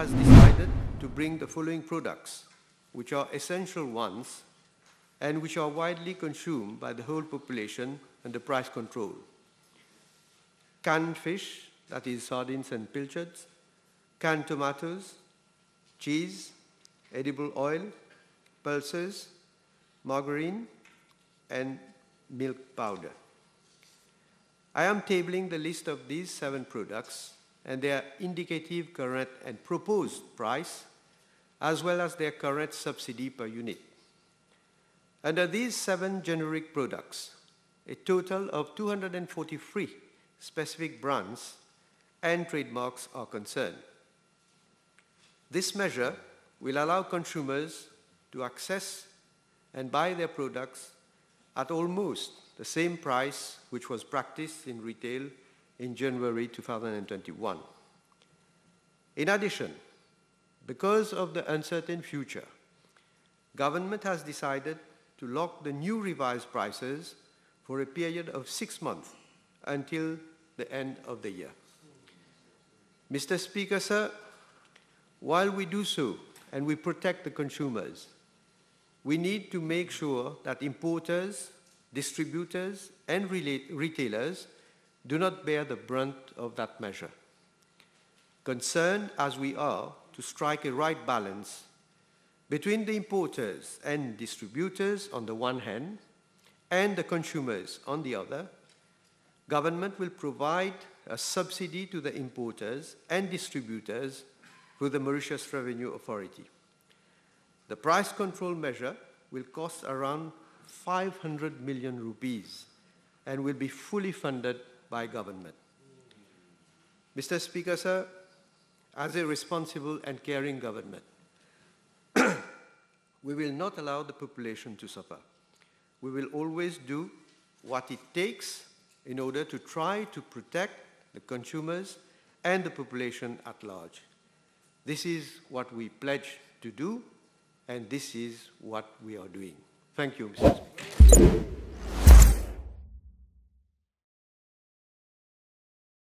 has decided to bring the following products, which are essential ones and which are widely consumed by the whole population under price control. Canned fish, that is sardines and pilchards, canned tomatoes, cheese, edible oil, pulses, margarine, and milk powder. I am tabling the list of these seven products and their indicative current and proposed price, as well as their current subsidy per unit. Under these seven generic products, a total of 243 specific brands and trademarks are concerned. This measure will allow consumers to access and buy their products at almost the same price which was practiced in retail in January 2021. In addition, because of the uncertain future, government has decided to lock the new revised prices for a period of six months until the end of the year. Mr. Speaker, sir, while we do so and we protect the consumers, we need to make sure that importers, distributors, and retailers do not bear the brunt of that measure. Concerned as we are to strike a right balance between the importers and distributors on the one hand and the consumers on the other, government will provide a subsidy to the importers and distributors through the Mauritius Revenue Authority. The price control measure will cost around 500 million rupees and will be fully funded by government. Mr. Speaker, sir, as a responsible and caring government, we will not allow the population to suffer. We will always do what it takes in order to try to protect the consumers and the population at large. This is what we pledge to do, and this is what we are doing. Thank you, Mr. Speaker.